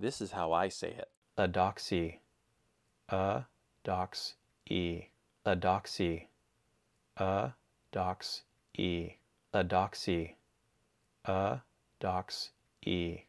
This is how I say it. A doxy, A dox e, A dox ea doxy, A dox e.